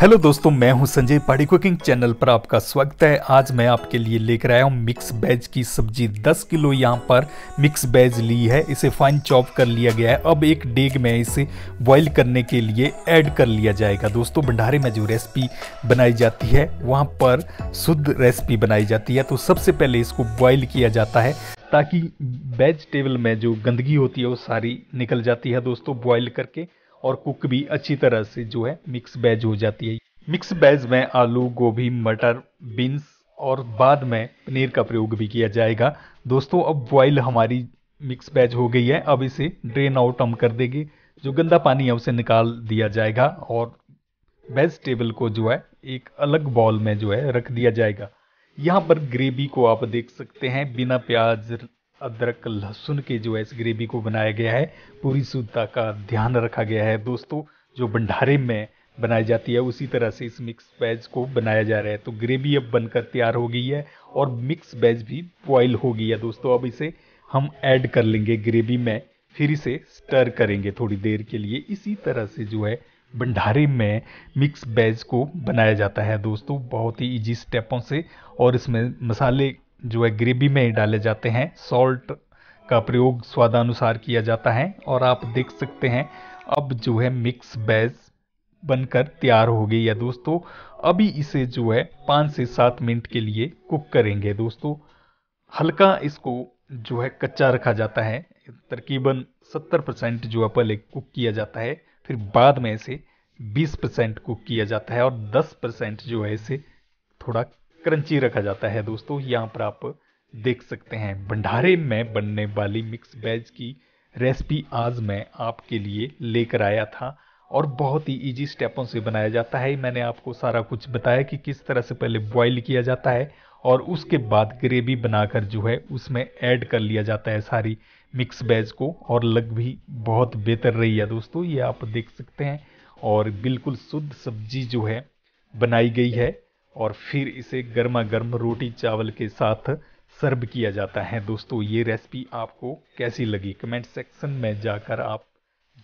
hello दोस्तों मैं हूं संजय पाड़ी कुकिंग चैनल पर आपका स्वागत है आज मैं आपके लिए लेकर आया हूं मिक्स वेज की सब्जी 10 किलो यहां पर मिक्स वेज ली है इसे फाइन चॉप कर लिया गया है अब एक डेग में इसे बॉईल करने के लिए ऐड कर लिया जाएगा दोस्तों भंडारे में जो रेसिपी बनाई जाती है वहाँ पर शुद्ध रेसिपी बनाई जाती है तो सबसे पहले इसको बॉइल किया जाता है ताकि वेजिटेबल में जो गंदगी होती है वो सारी निकल जाती है दोस्तों बॉइल करके और कुक भी अच्छी तरह से जो है मिक्स वेज हो जाती है मिक्स बेज में आलू गोभी मटर बीन्स और बाद में पनीर का प्रयोग भी किया जाएगा दोस्तों अब बॉइल हमारी मिक्स वेज हो गई है अब इसे ड्रेन आउट हम कर देंगे जो गंदा पानी है उसे निकाल दिया जाएगा और वेजिटेबल को जो है एक अलग बॉल में जो है रख दिया जाएगा यहाँ पर ग्रेवी को आप देख सकते हैं बिना प्याज अदरक लहसुन के जो है इस ग्रेवी को बनाया गया है पूरी शुद्धता का ध्यान रखा गया है दोस्तों जो भंडारे में बनाई जाती है उसी तरह से इस मिक्स वेज को बनाया जा रहा है तो ग्रेवी अब बनकर तैयार हो गई है और मिक्स वेज भी बॉयल हो गई है दोस्तों अब इसे हम ऐड कर लेंगे ग्रेवी में फिर इसे स्टर करेंगे थोड़ी देर के लिए इसी तरह से जो है भंडारे में मिक्स वेज को बनाया जाता है दोस्तों बहुत ही ईजी स्टेपों से और इसमें मसाले जो है ग्रेवी में डाले जाते हैं सॉल्ट का प्रयोग स्वादानुसार किया जाता है और आप देख सकते हैं अब जो है मिक्स वेज बनकर तैयार हो गई है दोस्तों अभी इसे जो है पाँच से सात मिनट के लिए कुक करेंगे दोस्तों हल्का इसको जो है कच्चा रखा जाता है तकरीबन सत्तर परसेंट जो है पहले कुक किया जाता है फिर बाद में इसे बीस परसेंट कुक किया जाता है और दस परसेंट जो है इसे थोड़ा क्रंची रखा जाता है दोस्तों यहाँ पर आप देख सकते हैं भंडारे में बनने वाली मिक्स वेज की रेसिपी आज मैं आपके लिए लेकर आया था और बहुत ही इजी स्टेपों से बनाया जाता है मैंने आपको सारा कुछ बताया कि किस तरह से पहले बॉईल किया जाता है और उसके बाद ग्रेवी बनाकर जो है उसमें ऐड कर लिया जाता है सारी मिक्स वेज को और लग भी बहुत बेहतर रही है दोस्तों ये आप देख सकते हैं और बिल्कुल शुद्ध सब्जी जो है बनाई गई है और फिर इसे गर्मा गर्म रोटी चावल के साथ सर्व किया जाता है दोस्तों ये रेसिपी आपको कैसी लगी कमेंट सेक्शन में जाकर आप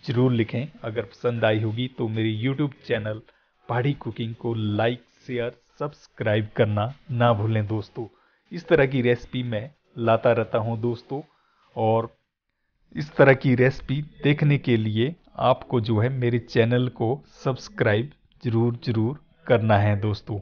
ज़रूर लिखें अगर पसंद आई होगी तो मेरे यूट्यूब चैनल पहाड़ी कुकिंग को लाइक शेयर सब्सक्राइब करना ना भूलें दोस्तों इस तरह की रेसिपी मैं लाता रहता हूँ दोस्तों और इस तरह की रेसिपी देखने के लिए आपको जो है मेरे चैनल को सब्सक्राइब ज़रूर ज़रूर करना है दोस्तों